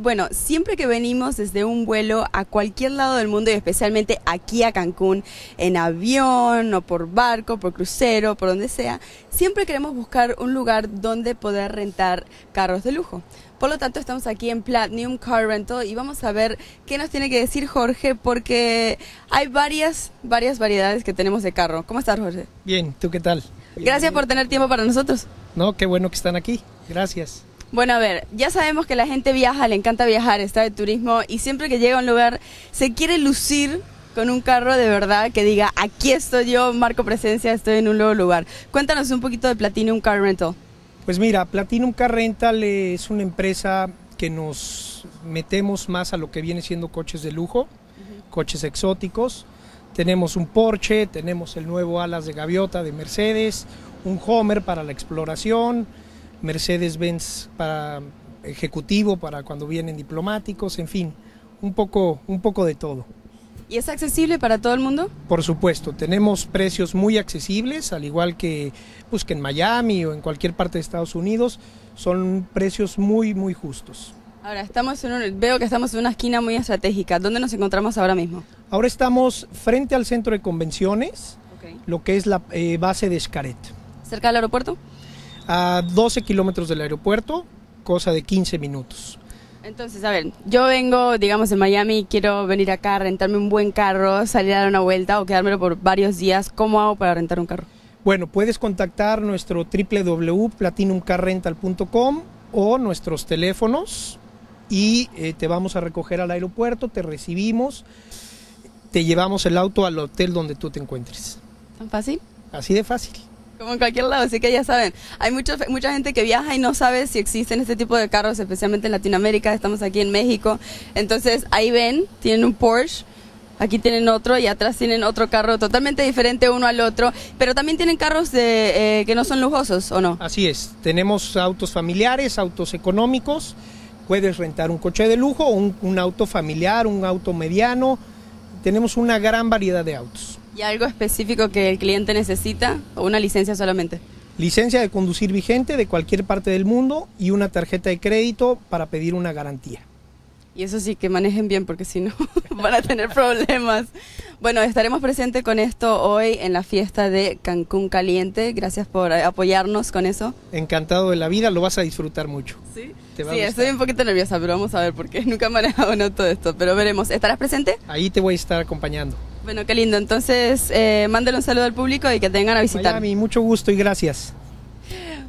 bueno, siempre que venimos desde un vuelo a cualquier lado del mundo y especialmente aquí a Cancún, en avión o por barco, por crucero, por donde sea, siempre queremos buscar un lugar donde poder rentar carros de lujo. Por lo tanto, estamos aquí en Platinum Car Rental y vamos a ver qué nos tiene que decir Jorge porque hay varias, varias variedades que tenemos de carro. ¿Cómo estás, Jorge? Bien, ¿tú qué tal? Gracias por tener tiempo para nosotros. No, qué bueno que están aquí. Gracias. Bueno, a ver, ya sabemos que la gente viaja, le encanta viajar, está de turismo y siempre que llega a un lugar se quiere lucir con un carro de verdad que diga, aquí estoy yo, marco presencia, estoy en un nuevo lugar. Cuéntanos un poquito de Platinum Car Rental. Pues mira, Platinum Car Rental es una empresa que nos metemos más a lo que viene siendo coches de lujo, coches exóticos. Tenemos un Porsche, tenemos el nuevo Alas de Gaviota de Mercedes, un Homer para la exploración, Mercedes-Benz para ejecutivo, para cuando vienen diplomáticos, en fin, un poco, un poco de todo. ¿Y es accesible para todo el mundo? Por supuesto, tenemos precios muy accesibles, al igual que, pues, que en Miami o en cualquier parte de Estados Unidos, son precios muy, muy justos. Ahora, estamos veo que estamos en una esquina muy estratégica. ¿Dónde nos encontramos ahora mismo? Ahora estamos frente al centro de convenciones, lo que es la eh, base de Scaret ¿Cerca del aeropuerto? a 12 kilómetros del aeropuerto, cosa de 15 minutos. Entonces, a ver, yo vengo, digamos, de Miami, quiero venir acá, rentarme un buen carro, salir a dar una vuelta o quedármelo por varios días. ¿Cómo hago para rentar un carro? Bueno, puedes contactar nuestro www.platinumcarrental.com o nuestros teléfonos y eh, te vamos a recoger al aeropuerto, te recibimos, te llevamos el auto al hotel donde tú te encuentres. ¿Tan fácil? Así de fácil. Como en cualquier lado, así que ya saben. Hay mucha gente que viaja y no sabe si existen este tipo de carros, especialmente en Latinoamérica. Estamos aquí en México. Entonces, ahí ven, tienen un Porsche. Aquí tienen otro y atrás tienen otro carro totalmente diferente uno al otro, pero también tienen carros de, eh, que no son lujosos, ¿o no? Así es, tenemos autos familiares, autos económicos, puedes rentar un coche de lujo, un auto familiar, un auto mediano, tenemos una gran variedad de autos. ¿Y algo específico que el cliente necesita o una licencia solamente? Licencia de conducir vigente de cualquier parte del mundo y una tarjeta de crédito para pedir una garantía. Y eso sí, que manejen bien porque si no van a tener problemas. Bueno, estaremos presentes con esto hoy en la fiesta de Cancún Caliente. Gracias por apoyarnos con eso. Encantado de la vida, lo vas a disfrutar mucho. Sí, estoy un poquito nerviosa, pero vamos a ver porque nunca he manejado todo esto. Pero veremos, ¿estarás presente? Ahí te voy a estar acompañando. Bueno, qué lindo. Entonces, eh, mándale un saludo al público y que tengan a visitar. Miami, mucho gusto y gracias.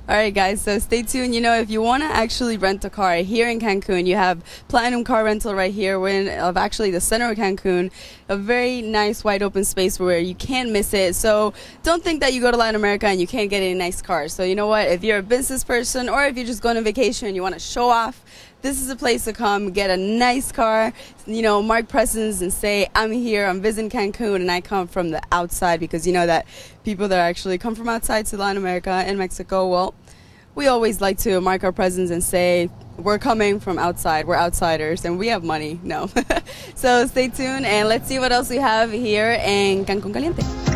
All right, guys, so stay tuned. You know, if you want to actually rent a car here in Cancun, you have Platinum Car Rental right here. We're in of actually the center of Cancun, a very nice wide open space where you can't miss it. So don't think that you go to Latin America and you can't get any nice cars. So you know what? If you're a business person or if you're just going on vacation and you want to show off, this is a place to come get a nice car, you know, mark presence and say, I'm here, I'm visiting Cancun, and I come from the outside because you know that people that actually come from outside to Latin America and Mexico, well, we always like to mark our presence and say, we're coming from outside, we're outsiders, and we have money. No. so stay tuned and let's see what else we have here in Cancun Caliente.